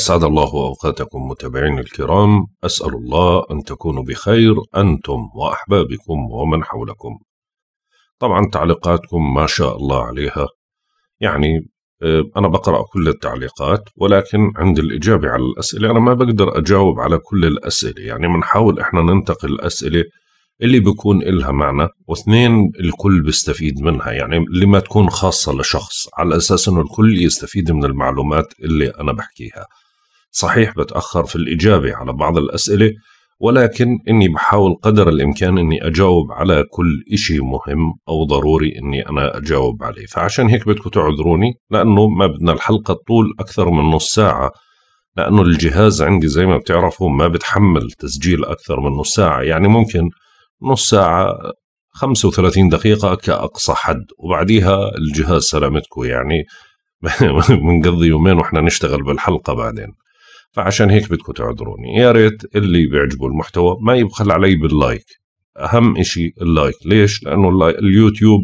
أسعد الله أوقاتكم متابعينا الكرام أسأل الله أن تكونوا بخير أنتم وأحبابكم ومن حولكم طبعا تعليقاتكم ما شاء الله عليها يعني آه، أنا بقرأ كل التعليقات ولكن عند الإجابة على الأسئلة أنا ما بقدر أجاوب على كل الأسئلة يعني بنحاول إحنا ننتقل الأسئلة اللي بيكون إلها معنى واثنين الكل بيستفيد منها يعني اللي ما تكون خاصة لشخص على أساس أنه الكل يستفيد من المعلومات اللي أنا بحكيها صحيح بتأخر في الإجابة على بعض الأسئلة ولكن إني بحاول قدر الإمكان إني أجاوب على كل إشي مهم أو ضروري إني أنا أجاوب عليه فعشان هيك بدكم تعذروني لأنه ما بدنا الحلقة طول أكثر من نص ساعة لأنه الجهاز عندي زي ما بتعرفوا ما بتحمل تسجيل أكثر من نص ساعة يعني ممكن نص ساعة 35 دقيقة كأقصى حد وبعديها الجهاز سلامتكم يعني بنقضي يومين واحنا نشتغل بالحلقة بعدين فعشان هيك بدكم تعذروني يا ريت اللي بيعجبه المحتوى ما يبخل علي باللايك اهم إشي اللايك ليش لانه اليوتيوب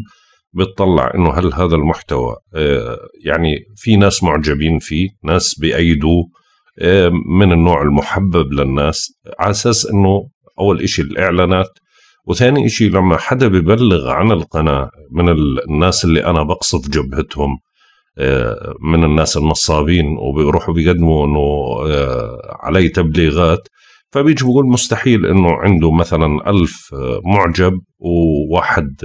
بتطلع انه هل هذا المحتوى آه، يعني في ناس معجبين فيه ناس بأيدوه آه، من النوع المحبب للناس على اساس انه اول إشي الاعلانات وثاني إشي لما حدا ببلغ عن القناة من الناس اللي أنا بقصف جبهتهم آه، من الناس النصابين وبيروحوا بيقدموا انه آه، علي تبليغات فبيجي بقول مستحيل انه عنده مثلا ألف آه، معجب وواحد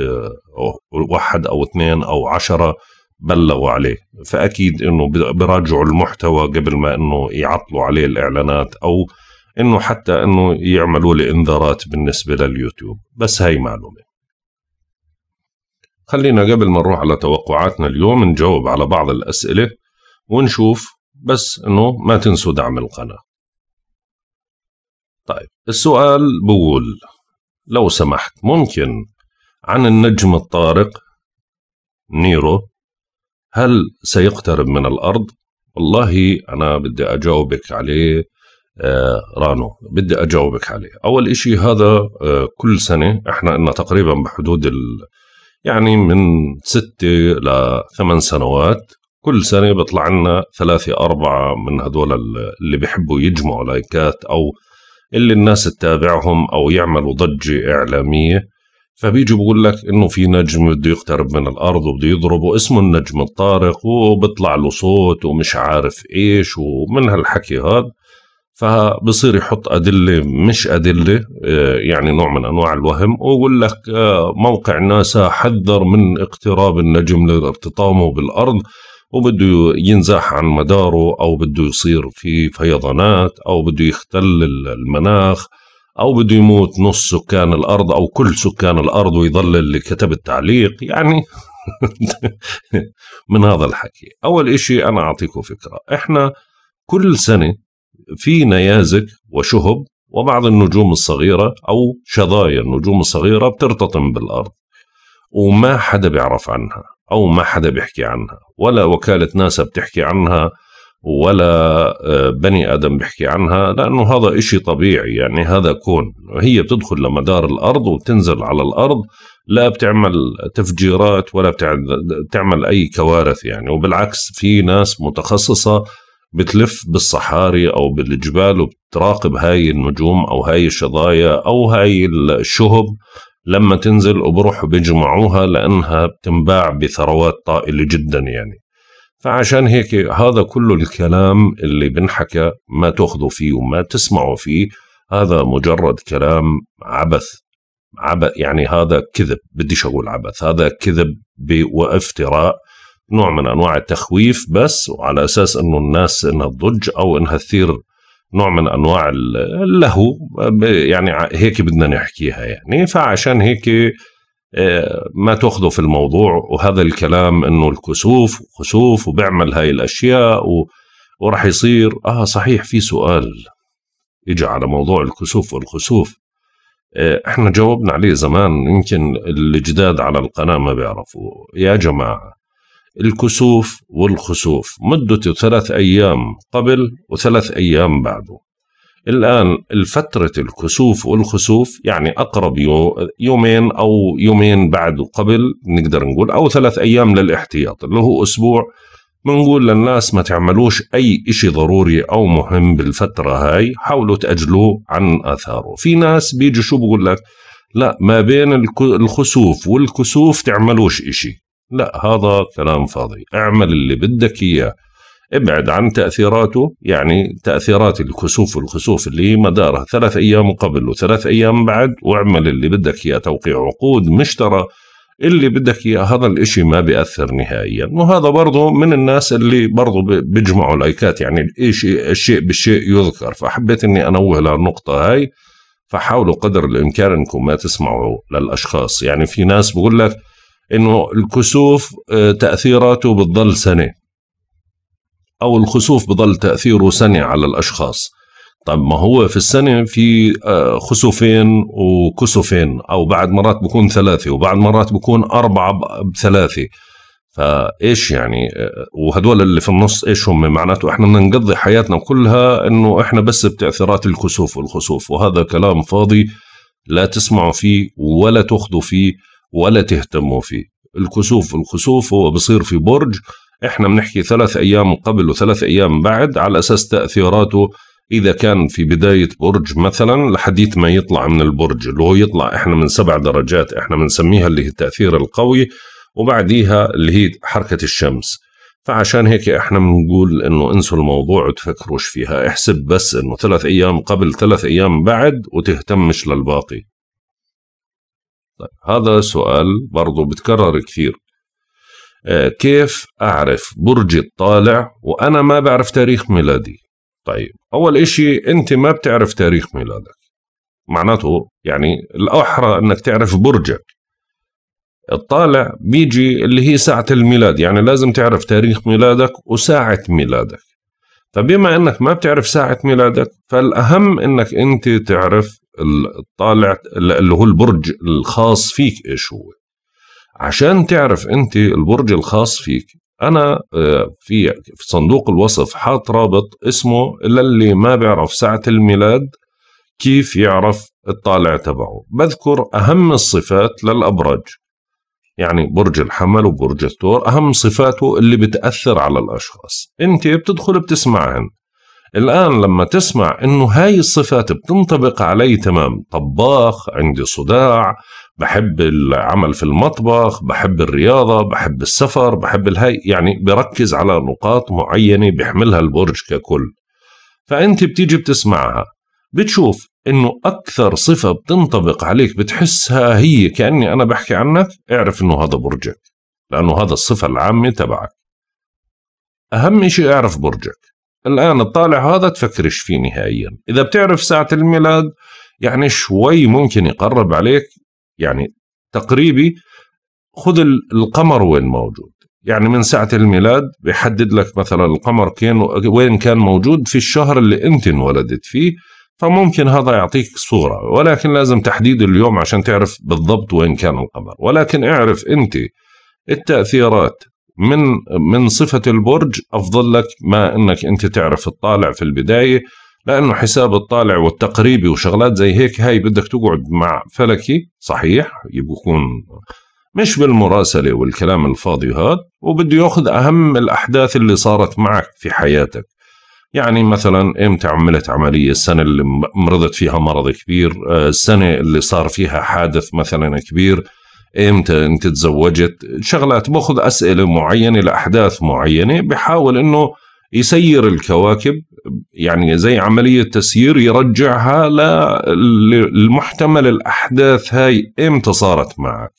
واحد او اثنين او عشرة بلغوا عليه فاكيد انه براجعوا المحتوى قبل ما انه يعطلوا عليه الاعلانات او انه حتى انه يعملوا لي انذارات بالنسبه لليوتيوب بس هاي معلومه خلينا قبل ما نروح على توقعاتنا اليوم نجاوب على بعض الأسئلة ونشوف بس أنه ما تنسوا دعم القناة طيب السؤال بقول لو سمحت ممكن عن النجم الطارق نيرو هل سيقترب من الأرض؟ والله أنا بدي أجاوبك عليه آه، رانو بدي أجاوبك عليه أول إشي هذا آه، كل سنة إحنا إنا تقريبا بحدود ال يعني من ستة لثمان سنوات كل سنة بيطلع لنا ثلاثة أربعة من هدول اللي بيحبوا يجمعوا لايكات أو اللي الناس تتابعهم أو يعملوا ضجة إعلامية فبيجي بقول لك انه في نجم بده يقترب من الارض وبده يضربه اسمه النجم الطارق وبطلع له صوت ومش عارف ايش ومن هالحكي هذا فبصير يحط أدلة مش أدلة آه، يعني نوع من أنواع الوهم ويقول لك آه، موقع ناسا حذر من اقتراب النجم لارتطامه بالأرض وبده ينزاح عن مداره أو بده يصير في فيضانات أو بده يختل المناخ أو بده يموت نص سكان الأرض أو كل سكان الأرض ويظل اللي كتب التعليق يعني من هذا الحكي أول إشي أنا أعطيكم فكرة إحنا كل سنة في نيازك وشهب وبعض النجوم الصغيرة أو شظايا النجوم الصغيرة بترتطم بالأرض وما حدا بيعرف عنها أو ما حدا بيحكي عنها ولا وكالة ناسا بتحكي عنها ولا آه، بني آدم بيحكي عنها لأنه هذا إشي طبيعي يعني هذا كون هي بتدخل لمدار الأرض وبتنزل على الأرض لا بتعمل تفجيرات ولا بتعمل أي كوارث يعني وبالعكس في ناس متخصصة بتلف بالصحاري او بالجبال وبتراقب هاي النجوم او هاي الشظايا او هاي الشهب لما تنزل وبروحوا بيجمعوها لانها بتنباع بثروات طائله جدا يعني فعشان هيك هذا كله الكلام اللي بنحكى ما تاخذوا فيه وما تسمعوا فيه هذا مجرد كلام عبث عبث يعني هذا كذب بديش اقول عبث هذا كذب وافتراء نوع من انواع التخويف بس وعلى اساس انه الناس انها تضج او انها تثير نوع من انواع اللهو يعني هيك بدنا نحكيها يعني فعشان هيك آه، ما تاخذوا في الموضوع وهذا الكلام انه الكسوف وخسوف وبعمل هاي الاشياء وراح يصير اه صحيح في سؤال اجى على موضوع الكسوف والخسوف آه، احنا جاوبنا عليه زمان يمكن الجداد على القناه ما بيعرفوا يا جماعه الكسوف والخسوف مدته ثلاث أيام قبل وثلاث أيام بعده الآن الفترة الكسوف والخسوف يعني أقرب يومين أو يومين بعد وقبل نقدر نقول أو ثلاث أيام للاحتياط اللي هو أسبوع بنقول للناس ما تعملوش أي إشي ضروري أو مهم بالفترة هاي حاولوا تأجلوه عن أثاره في ناس بيجي شو بقول لك لا ما بين الخسوف والكسوف تعملوش إشي لا هذا كلام فاضي اعمل اللي بدك إياه ابعد عن تأثيراته يعني تأثيرات الكسوف والخسوف اللي هي مدارها ثلاث أيام قبل وثلاث أيام بعد واعمل اللي بدك إياه توقيع عقود مشترى اللي بدك إياه هذا الإشي ما بيأثر نهائيا وهذا برضه من الناس اللي برضه بيجمعوا لايكات يعني الشيء الشيء بالشيء يذكر فحبيت أني أنوه للنقطة هاي فحاولوا قدر الإمكان أنكم ما تسمعوا للأشخاص يعني في ناس بقول لك انه الكسوف آه، تاثيراته بتضل سنه او الخسوف بضل تاثيره سنه على الاشخاص طب ما هو في السنة في آه، خسوفين وكسوفين أو بعد مرات بكون ثلاثة وبعد مرات بكون أربعة بثلاثة فايش يعني آه، وهدول اللي في النص ايش هم معناته احنا بدنا نقضي حياتنا كلها انه احنا بس بتاثيرات الكسوف والخسوف وهذا كلام فاضي لا تسمعوا فيه ولا تاخذوا فيه ولا تهتموا فيه الكسوف الكسوف هو بصير في برج احنا بنحكي ثلاث ايام قبل وثلاث ايام بعد على اساس تاثيراته اذا كان في بدايه برج مثلا لحديث ما يطلع من البرج اللي هو يطلع احنا من سبع درجات احنا بنسميها اللي هي التاثير القوي وبعديها اللي هي حركه الشمس فعشان هيك احنا بنقول انه انسوا الموضوع وتفكروش فيها احسب بس انه ثلاث ايام قبل ثلاث ايام بعد وتهتمش للباقي طيب هذا سؤال برضو بتكرر كثير آه، كيف أعرف برجي الطالع وأنا ما بعرف تاريخ ميلادي طيب أول إشي أنت ما بتعرف تاريخ ميلادك معناته يعني الأحرى أنك تعرف برجك الطالع بيجي اللي هي ساعة الميلاد يعني لازم تعرف تاريخ ميلادك وساعة ميلادك فبما طيب، أنك ما بتعرف ساعة ميلادك فالأهم أنك أنت تعرف الطالع اللي هو البرج الخاص فيك ايش هو عشان تعرف انت البرج الخاص فيك انا آه، في صندوق الوصف حاط رابط اسمه للي ما بيعرف ساعه الميلاد كيف يعرف الطالع تبعه بذكر اهم الصفات للابراج يعني برج الحمل وبرج الثور اهم صفاته اللي بتاثر على الاشخاص انت بتدخل بتسمعهن الآن لما تسمع إنه هاي الصفات بتنطبق علي تمام طباخ عندي صداع بحب العمل في المطبخ بحب الرياضة بحب السفر بحب الهي يعني بركز على نقاط معينة بيحملها البرج ككل فأنت بتيجي بتسمعها بتشوف إنه أكثر صفة بتنطبق عليك بتحسها هي كأني أنا بحكي عنك اعرف إنه هذا برجك لأنه هذا الصفة العامة تبعك أهم شيء اعرف برجك الآن الطالع هذا تفكرش فيه نهائيا إذا بتعرف ساعة الميلاد يعني شوي ممكن يقرب عليك يعني تقريبي خذ القمر وين موجود يعني من ساعة الميلاد بيحدد لك مثلا القمر كين وين كان موجود في الشهر اللي أنت انولدت فيه فممكن هذا يعطيك صورة ولكن لازم تحديد اليوم عشان تعرف بالضبط وين كان القمر ولكن اعرف أنت التأثيرات من من صفه البرج افضل لك ما انك انت تعرف الطالع في البدايه لانه حساب الطالع والتقريبي وشغلات زي هيك هاي بدك تقعد مع فلكي صحيح يكون مش بالمراسله والكلام الفاضي هذا وبده ياخذ اهم الاحداث اللي صارت معك في حياتك يعني مثلا امتى عملت عمليه السنه اللي مرضت فيها مرض كبير آه، السنه اللي صار فيها حادث مثلا كبير امتى انت تزوجت شغلات باخذ اسئله معينه لاحداث معينه بحاول انه يسير الكواكب يعني زي عمليه تسيير يرجعها للمحتمل الاحداث هاي امتى صارت معك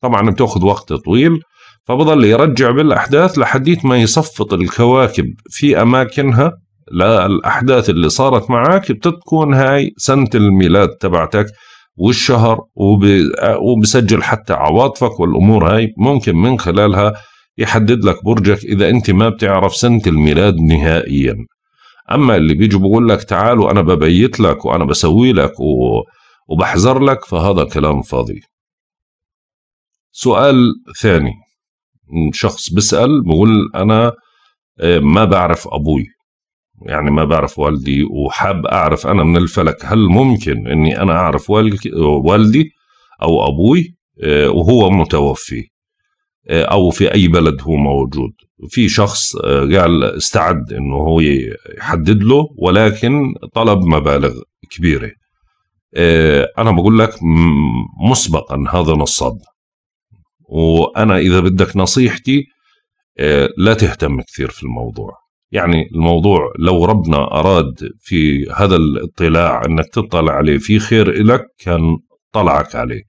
طبعا بتاخذ وقت طويل فبضل يرجع بالاحداث لحديت ما يصفط الكواكب في اماكنها للاحداث اللي صارت معك بتكون هاي سنه الميلاد تبعتك والشهر وبسجل حتى عواطفك والامور هاي ممكن من خلالها يحدد لك برجك اذا انت ما بتعرف سنه الميلاد نهائيا اما اللي بيجي بقول لك تعال وانا ببيت لك وانا بسوي لك وبحذر لك فهذا كلام فاضي سؤال ثاني شخص بيسال بقول انا آه، ما بعرف ابوي يعني ما بعرف والدي وحاب اعرف انا من الفلك هل ممكن اني انا اعرف والدي او ابوي آه، وهو متوفي آه، او في اي بلد هو موجود في شخص آه، قال استعد انه هو يحدد له ولكن طلب مبالغ كبيره انا بقول لك مسبقا هذا نصاب وانا اذا بدك نصيحتي لا تهتم كثير في الموضوع يعني الموضوع لو ربنا أراد في هذا الاطلاع أنك تطلع عليه في خير إلك كان طلعك عليه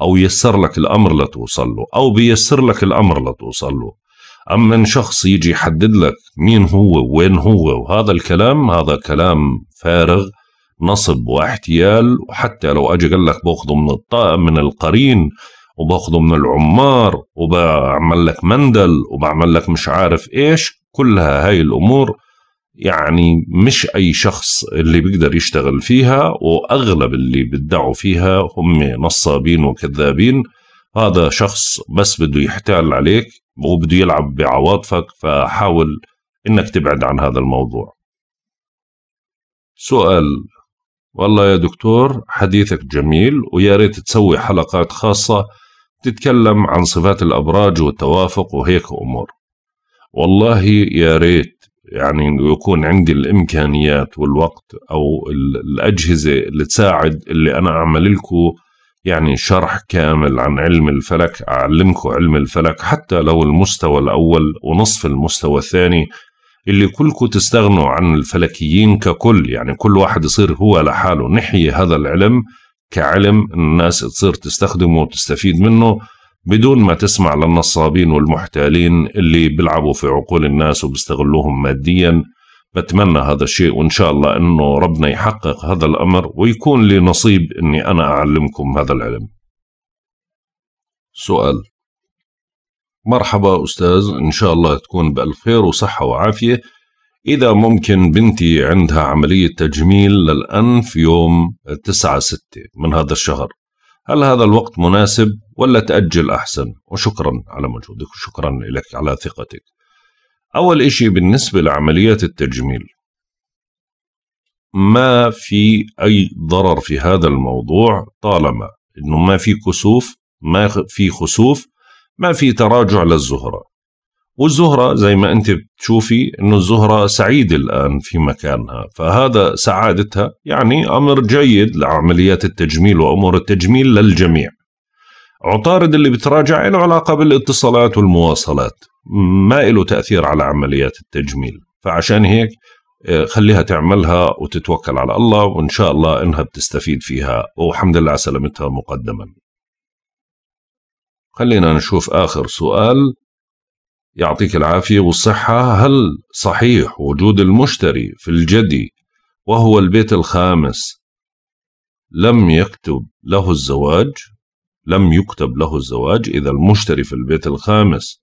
أو يسر لك الأمر لتوصل له أو بيسر لك الأمر لتوصل له أما من شخص يجي يحدد لك مين هو وين هو وهذا الكلام هذا كلام فارغ نصب واحتيال وحتى لو أجي قال لك باخذه من الطاقم من القرين وباخذه من العمار وبعمل لك مندل وبعمل لك مش عارف ايش كلها هاي الامور يعني مش اي شخص اللي بيقدر يشتغل فيها واغلب اللي بيدعوا فيها هم نصابين وكذابين هذا شخص بس بده يحتال عليك وبده يلعب بعواطفك فحاول انك تبعد عن هذا الموضوع سؤال والله يا دكتور حديثك جميل ويا ريت تسوي حلقات خاصة تتكلم عن صفات الأبراج والتوافق وهيك أمور والله يا ريت يعني يكون عندي الامكانيات والوقت او الاجهزه اللي تساعد اللي انا اعمل لكم يعني شرح كامل عن علم الفلك اعلمكم علم الفلك حتى لو المستوى الاول ونصف المستوى الثاني اللي كلكم تستغنوا عن الفلكيين ككل يعني كل واحد يصير هو لحاله نحيي هذا العلم كعلم الناس تصير تستخدمه وتستفيد منه بدون ما تسمع للنصابين والمحتالين اللي بيلعبوا في عقول الناس وبيستغلوهم ماديا بتمنى هذا الشيء وإن شاء الله أنه ربنا يحقق هذا الأمر ويكون لي نصيب أني أنا أعلمكم هذا العلم سؤال مرحبا أستاذ إن شاء الله تكون بألف خير وصحة وعافية إذا ممكن بنتي عندها عملية تجميل للأنف يوم 9 6 من هذا الشهر هل هذا الوقت مناسب ولا تأجل أحسن وشكرا على مجهودك وشكرا لك على ثقتك أول إشي بالنسبة لعمليات التجميل ما في أي ضرر في هذا الموضوع طالما أنه ما في كسوف ما في خسوف ما في تراجع للزهرة والزهرة زي ما أنت بتشوفي أنه الزهرة سعيدة الآن في مكانها فهذا سعادتها يعني أمر جيد لعمليات التجميل وأمور التجميل للجميع عطارد اللي بتراجع له علاقة بالاتصالات والمواصلات ما له تأثير على عمليات التجميل فعشان هيك آه، خليها تعملها وتتوكل على الله وإن شاء الله إنها بتستفيد فيها والحمد لله على سلامتها مقدما خلينا نشوف آخر سؤال يعطيك العافية والصحة هل صحيح وجود المشتري في الجدي وهو البيت الخامس لم يكتب له الزواج لم يكتب له الزواج إذا المشتري في البيت الخامس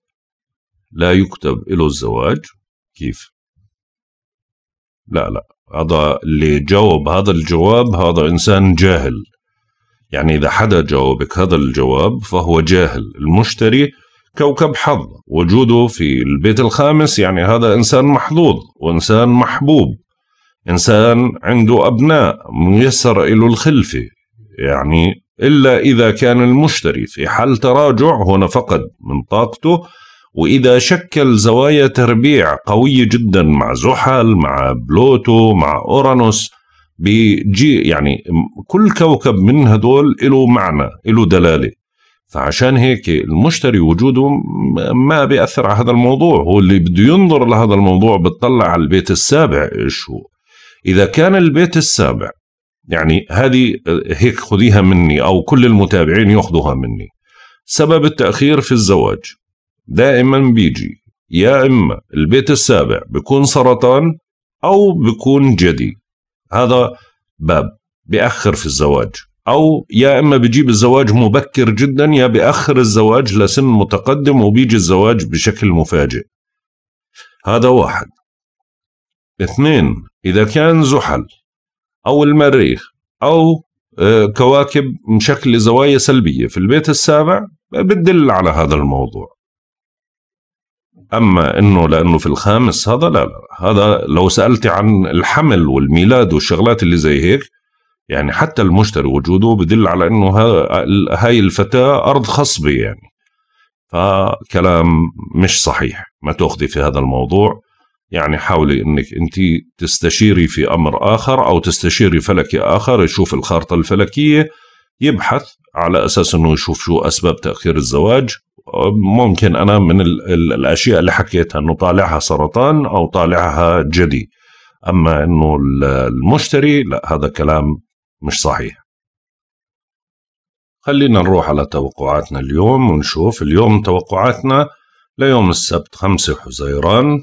لا يكتب له الزواج كيف لا لا هذا اللي جاوب هذا الجواب هذا إنسان جاهل يعني إذا حدا جاوبك هذا الجواب فهو جاهل المشتري كوكب حظ وجوده في البيت الخامس يعني هذا إنسان محظوظ وإنسان محبوب إنسان عنده أبناء ميسر له الخلفة يعني إلا إذا كان المشتري في حال تراجع هنا فقد من طاقته وإذا شكل زوايا تربيع قوية جدا مع زحل مع بلوتو مع أورانوس بجي يعني كل كوكب من هدول له معنى له دلالة فعشان هيك المشتري وجوده ما بيأثر على هذا الموضوع هو اللي بده ينظر لهذا الموضوع بتطلع على البيت السابع إيش هو إذا كان البيت السابع يعني هذه آه، هيك خذيها مني أو كل المتابعين يأخذوها مني سبب التأخير في الزواج دائما بيجي يا إما البيت السابع بيكون سرطان أو بيكون جدي هذا باب بيأخر في الزواج او يا اما بيجيب الزواج مبكر جدا يا باخر الزواج لسن متقدم وبيجي الزواج بشكل مفاجئ هذا واحد اثنين اذا كان زحل او المريخ او آه، كواكب مشكل زوايا سلبية في البيت السابع بتدل على هذا الموضوع أما أنه لأنه في الخامس هذا لا لا هذا لو سألتي عن الحمل والميلاد والشغلات اللي زي هيك يعني حتى المشتري وجوده بدل على انه هاي الفتاه ارض خصبه يعني فكلام مش صحيح ما تاخذي في هذا الموضوع يعني حاولي انك انت تستشيري في امر اخر او تستشيري فلكي اخر يشوف الخارطه الفلكيه يبحث على اساس انه يشوف شو اسباب تاخير الزواج ممكن انا من الـ الـ الاشياء اللي حكيتها انه طالعها سرطان او طالعها جدي اما انه المشتري لا هذا كلام مش صحيح خلينا نروح على توقعاتنا اليوم ونشوف اليوم توقعاتنا ليوم السبت خمسة حزيران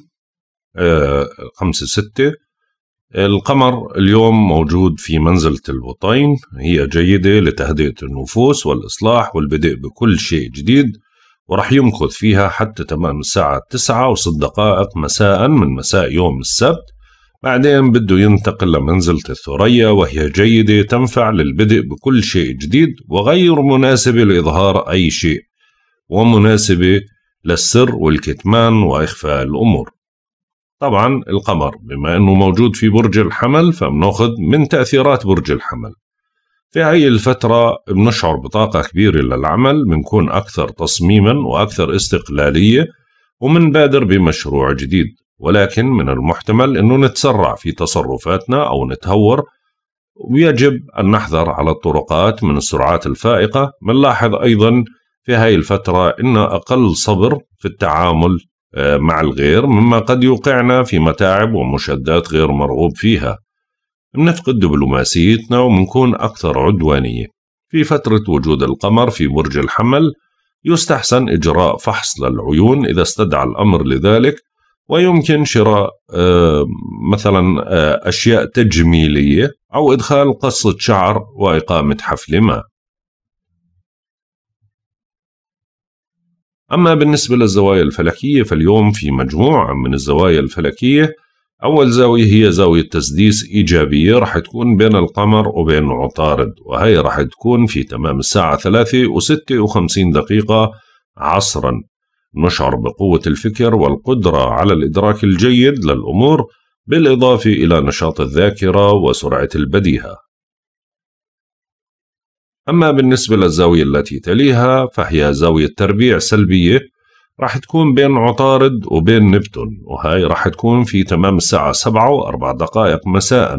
آه، خمسة ستة القمر اليوم موجود في منزلة الوطين هي جيدة لتهدئة النفوس والإصلاح والبدء بكل شيء جديد ورح يمكث فيها حتى تمام الساعة تسعة وست دقائق مساء من مساء يوم السبت بعدين بده ينتقل لمنزلة الثريا وهي جيدة تنفع للبدء بكل شيء جديد وغير مناسبة لإظهار أي شيء ومناسبة للسر والكتمان وإخفاء الأمور طبعا القمر بما أنه موجود في برج الحمل فبناخذ من تأثيرات برج الحمل في هاي الفترة بنشعر بطاقة كبيرة للعمل بنكون أكثر تصميما وأكثر استقلالية ومنبادر بمشروع جديد ولكن من المحتمل أنه نتسرع في تصرفاتنا أو نتهور ويجب أن نحذر على الطرقات من السرعات الفائقة بنلاحظ أيضا في هاي الفترة أن أقل صبر في التعامل آه، مع الغير مما قد يوقعنا في متاعب ومشدات غير مرغوب فيها بنفقد دبلوماسيتنا وبنكون أكثر عدوانية في فترة وجود القمر في برج الحمل يستحسن إجراء فحص للعيون إذا استدعى الأمر لذلك ويمكن شراء آه، مثلا آه، أشياء تجميلية أو إدخال قصة شعر وإقامة حفل ما أما بالنسبة للزوايا الفلكية فاليوم في مجموعة من الزوايا الفلكية أول زاوية هي زاوية تسديس إيجابية راح تكون بين القمر وبين عطارد وهي راح تكون في تمام الساعة 3 و56 دقيقة عصرا نشعر بقوة الفكر والقدرة على الإدراك الجيد للأمور بالإضافة إلى نشاط الذاكرة وسرعة البديهة أما بالنسبة للزاوية التي تليها فهي زاوية تربيع سلبية راح تكون بين عطارد وبين نبتون وهي راح تكون في تمام الساعة سبعة وأربع دقائق مساء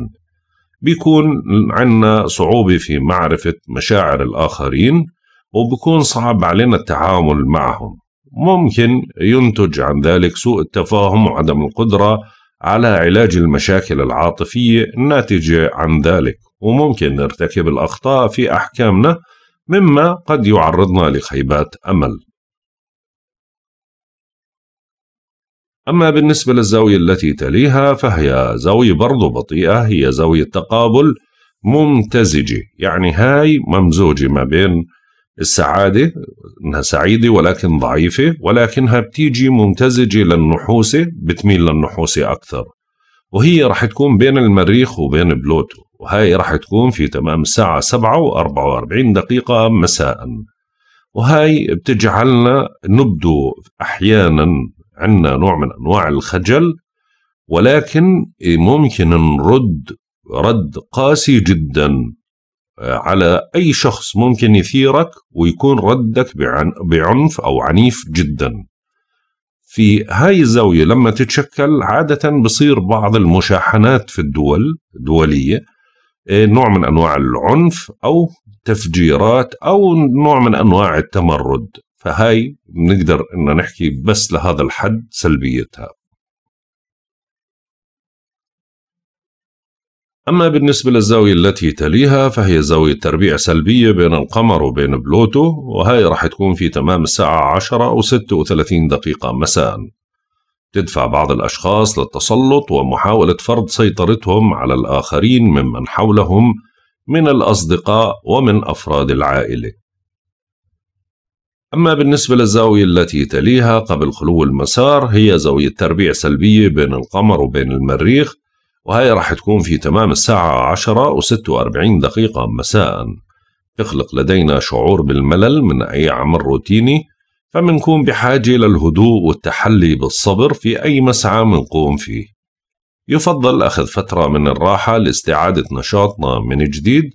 بيكون عندنا صعوبة في معرفة مشاعر الآخرين وبكون صعب علينا التعامل معهم ممكن ينتج عن ذلك سوء التفاهم وعدم القدرة على علاج المشاكل العاطفية الناتجة عن ذلك وممكن نرتكب الأخطاء في أحكامنا مما قد يعرضنا لخيبات أمل أما بالنسبة للزاوية التي تليها فهي زاوية برضو بطيئة هي زاوية تقابل ممتزجة يعني هاي ممزوجة ما بين السعادة إنها سعيدة ولكن ضعيفة ولكنها بتيجي ممتزجة للنحوسة بتميل للنحوسة أكثر وهي رح تكون بين المريخ وبين بلوتو وهي رح تكون في تمام الساعة سبعة واربعة واربعين دقيقة مساء وهي بتجعلنا نبدو أحيانا عندنا نوع من أنواع الخجل ولكن ممكن نرد رد قاسي جدا على أي شخص ممكن يثيرك ويكون ردك بعنف أو عنيف جدا في هاي الزاوية لما تتشكل عادة بصير بعض المشاحنات في الدول الدولية آه، نوع من أنواع العنف أو تفجيرات أو نوع من أنواع التمرد فهاي بنقدر إن نحكي بس لهذا الحد سلبيتها أما بالنسبة للزاوية التي تليها فهي زاوية تربيع سلبية بين القمر وبين بلوتو وهي راح تكون في تمام الساعة 10 أو 36 دقيقة مساء تدفع بعض الأشخاص للتسلط ومحاولة فرض سيطرتهم على الآخرين ممن حولهم من الأصدقاء ومن أفراد العائلة أما بالنسبة للزاوية التي تليها قبل خلو المسار هي زاوية تربيع سلبية بين القمر وبين المريخ وهي راح تكون في تمام الساعة 10 و46 دقيقة مساء يخلق لدينا شعور بالملل من أي عمل روتيني فمنكون بحاجة للهدوء والتحلي بالصبر في أي مسعى منقوم فيه يفضل أخذ فترة من الراحة لاستعادة نشاطنا من جديد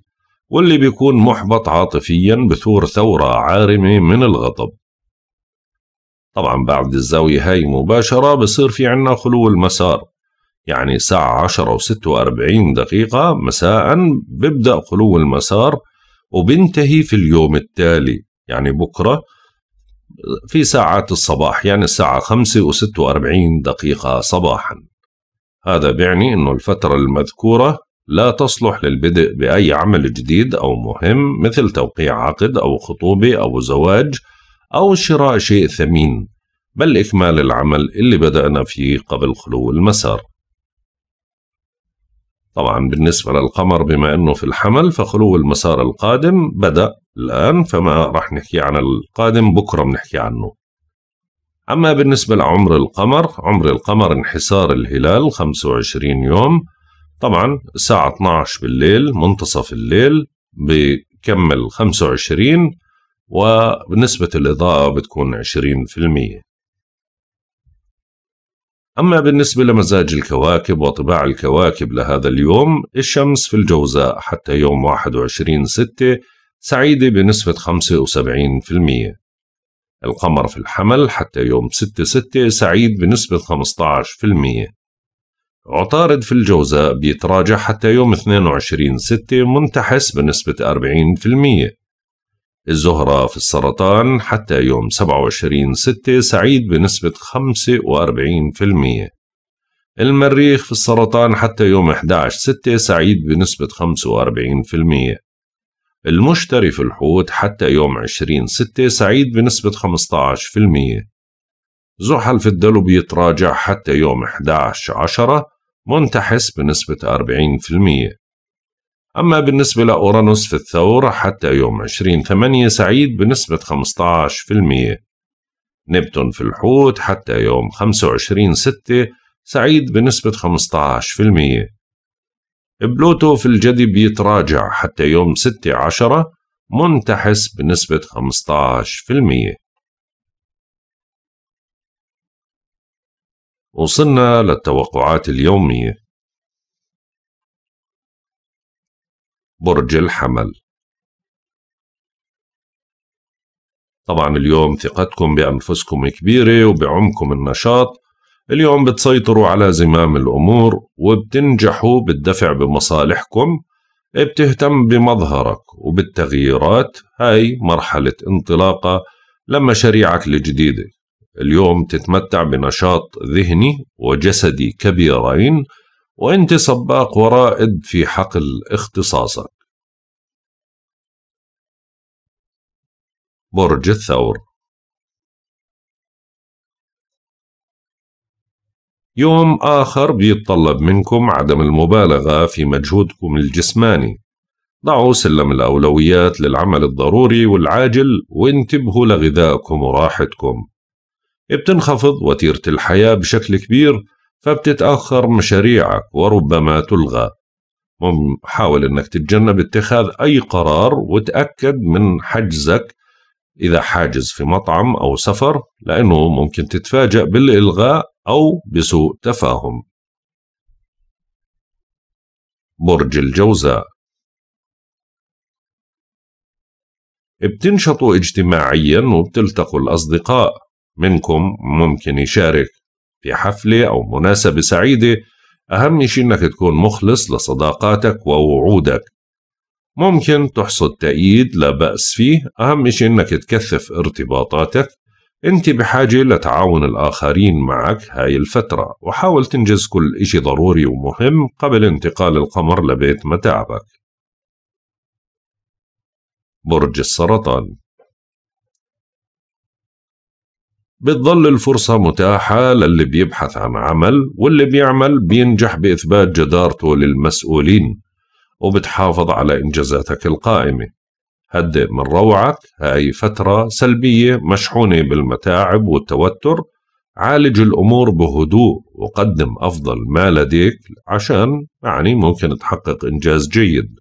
واللي بيكون محبط عاطفيا بثور ثورة عارمة من الغضب طبعا بعد الزاوية هاي مباشرة بصير في عنا خلو المسار يعني الساعة 10 و46 دقيقة مساء ببدأ خلو المسار وبنتهي في اليوم التالي يعني بكرة في ساعات الصباح يعني الساعة 5 و46 دقيقة صباحا هذا بيعني أنه الفترة المذكورة لا تصلح للبدء بأي عمل جديد أو مهم مثل توقيع عقد أو خطوبة أو زواج أو شراء شيء ثمين بل إكمال العمل اللي بدأنا فيه قبل خلو المسار طبعا بالنسبة للقمر بما أنه في الحمل فخلو المسار القادم بدأ الآن فما راح نحكي عن القادم بكرة بنحكي عنه أما بالنسبة لعمر القمر عمر القمر انحسار الهلال 25 يوم طبعا الساعة 12 بالليل منتصف الليل بكمل 25 وبنسبة الإضاءة بتكون 20% أما بالنسبة لمزاج الكواكب وطباع الكواكب لهذا اليوم الشمس في الجوزاء حتى يوم 21 ستة سعيدة بنسبة 75% القمر في الحمل حتى يوم 6 ستة سعيد بنسبة 15% عطارد في الجوزاء بيتراجع حتى يوم 22 ستة منتحس بنسبة 40% الزهرة في السرطان حتى يوم 27/6 سعيد بنسبة 45%. المريخ في السرطان حتى يوم 11/6 سعيد بنسبة 45%. المشتري في الحوت حتى يوم 20/6 سعيد بنسبة 15%. زحل في الدلو بيتراجع حتى يوم 11 عشرة منتحس بنسبة المية أما بالنسبة لأورانوس في الثور حتى يوم 20/8 سعيد بنسبة 15%، نبتون في الحوت حتى يوم 25/6 سعيد بنسبة 15%. بلوتو في الجدي بيتراجع حتى يوم ستة عشرة منتحس بنسبة 15%. وصلنا للتوقعات اليومية برج الحمل طبعا اليوم ثقتكم بأنفسكم كبيرة وبعمكم النشاط اليوم بتسيطروا على زمام الأمور وبتنجحوا بالدفع بمصالحكم بتهتم بمظهرك وبالتغييرات هاي مرحلة انطلاقة لمشاريعك الجديدة اليوم تتمتع بنشاط ذهني وجسدي كبيرين وانت سباق ورائد في حقل اختصاصك برج الثور يوم آخر بيتطلب منكم عدم المبالغة في مجهودكم الجسماني ضعوا سلم الأولويات للعمل الضروري والعاجل وانتبهوا لغذائكم وراحتكم بتنخفض وتيرة الحياة بشكل كبير فبتتأخر مشاريعك وربما تلغى حاول أنك تتجنب اتخاذ أي قرار وتأكد من حجزك إذا حاجز في مطعم أو سفر لأنه ممكن تتفاجأ بالإلغاء أو بسوء تفاهم برج الجوزاء بتنشطوا اجتماعيا وبتلتقوا الأصدقاء منكم ممكن يشارك في حفلة أو مناسبة سعيدة أهم شيء إنك تكون مخلص لصداقاتك ووعودك ممكن تحصد تأييد لا بأس فيه أهم شيء إنك تكثف ارتباطاتك أنت بحاجة لتعاون الآخرين معك هاي الفترة وحاول تنجز كل إشي ضروري ومهم قبل انتقال القمر لبيت متاعبك برج السرطان بتظل الفرصة متاحة للي بيبحث عن عمل واللي بيعمل بينجح بإثبات جدارته للمسؤولين وبتحافظ على إنجازاتك القائمة هدئ من روعك هاي فترة سلبية مشحونة بالمتاعب والتوتر عالج الأمور بهدوء وقدم أفضل ما لديك عشان يعني ممكن تحقق إنجاز جيد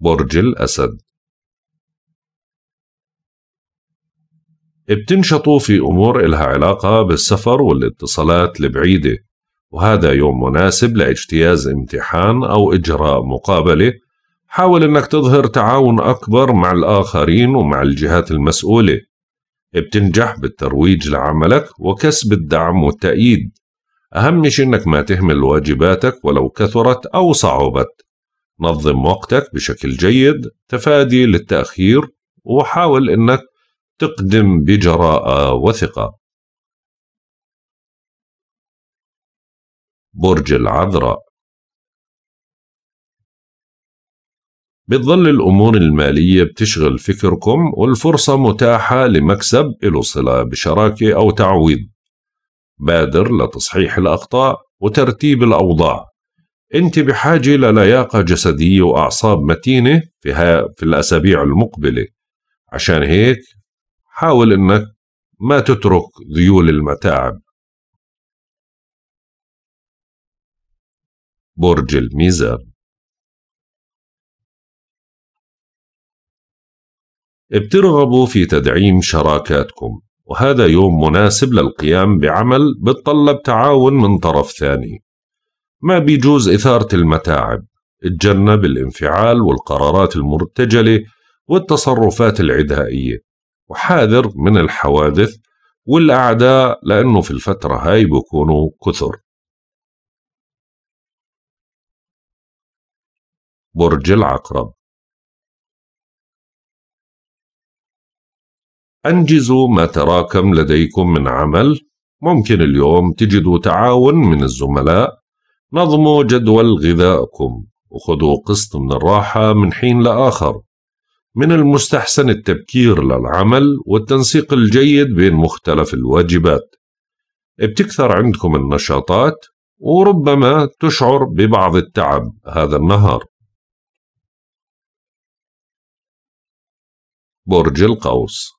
برج الأسد بتنشطوا في أمور إلها علاقة بالسفر والاتصالات البعيدة وهذا يوم مناسب لاجتياز امتحان أو إجراء مقابلة حاول أنك تظهر تعاون أكبر مع الآخرين ومع الجهات المسؤولة بتنجح بالترويج لعملك وكسب الدعم والتأييد أهم شيء أنك ما تهمل واجباتك ولو كثرت أو صعبت نظم وقتك بشكل جيد تفادي للتأخير وحاول أنك تقدم بجراءة وثقة برج العذراء بتظل الأمور المالية بتشغل فكركم والفرصة متاحة لمكسب له صلة بشراكة أو تعويض بادر لتصحيح الأخطاء وترتيب الأوضاع أنت بحاجة للياقة جسدية وأعصاب متينة في, في الأسابيع المقبلة عشان هيك حاول أنك ما تترك ذيول المتاعب برج الميزان بترغبوا في تدعيم شراكاتكم وهذا يوم مناسب للقيام بعمل بتطلب تعاون من طرف ثاني ما بيجوز إثارة المتاعب اتجنب الانفعال والقرارات المرتجلة والتصرفات العدائية وحاذر من الحوادث والأعداء لأنه في الفترة هاي بيكونوا كثر برج العقرب أنجزوا ما تراكم لديكم من عمل ممكن اليوم تجدوا تعاون من الزملاء نظموا جدول غذائكم وخذوا قسط من الراحة من حين لآخر من المستحسن التبكير للعمل والتنسيق الجيد بين مختلف الواجبات بتكثر عندكم النشاطات وربما تشعر ببعض التعب هذا النهار برج القوس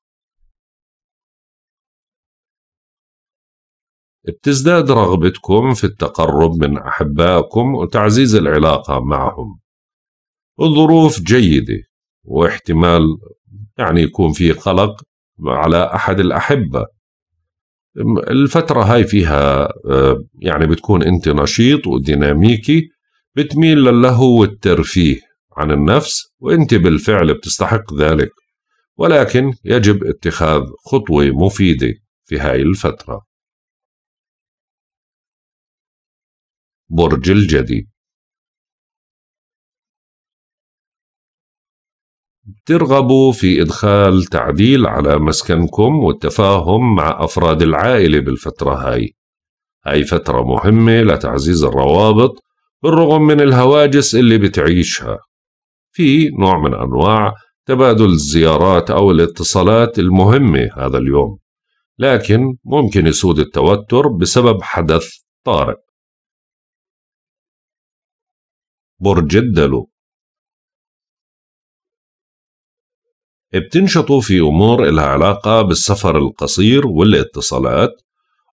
بتزداد رغبتكم في التقرب من أحبائكم وتعزيز العلاقة معهم الظروف جيدة واحتمال يعني يكون في قلق على احد الاحبه الفتره هاي فيها آه، يعني بتكون انت نشيط وديناميكي بتميل للهو والترفيه عن النفس وانت بالفعل بتستحق ذلك ولكن يجب اتخاذ خطوه مفيده في هاي الفتره برج الجدي ترغبوا في إدخال تعديل على مسكنكم والتفاهم مع أفراد العائلة بالفترة هاي هاي فترة مهمة لتعزيز الروابط بالرغم من الهواجس اللي بتعيشها في نوع من أنواع تبادل الزيارات أو الاتصالات المهمة هذا اليوم لكن ممكن يسود التوتر بسبب حدث طارئ برج الدلو بتنشطوا في أمور إلها علاقة بالسفر القصير والاتصالات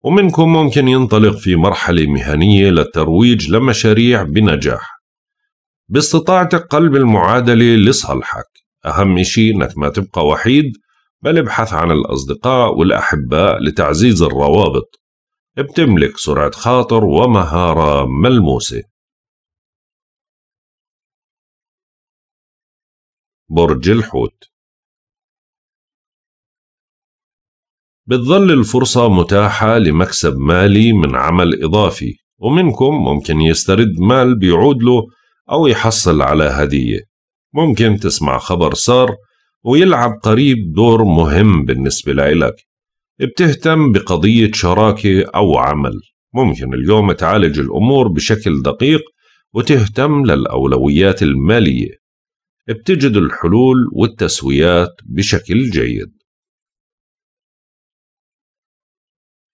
ومنكم ممكن ينطلق في مرحلة مهنية للترويج لمشاريع بنجاح باستطاعتك قلب المعادلة لصالحك أهم شيء أنك ما تبقى وحيد بل ابحث عن الأصدقاء والأحباء لتعزيز الروابط بتملك سرعة خاطر ومهارة ملموسة برج الحوت بتظل الفرصة متاحة لمكسب مالي من عمل إضافي ومنكم ممكن يسترد مال بيعود له أو يحصل على هدية ممكن تسمع خبر صار ويلعب قريب دور مهم بالنسبة لإلك بتهتم بقضية شراكة أو عمل ممكن اليوم تعالج الأمور بشكل دقيق وتهتم للأولويات المالية بتجد الحلول والتسويات بشكل جيد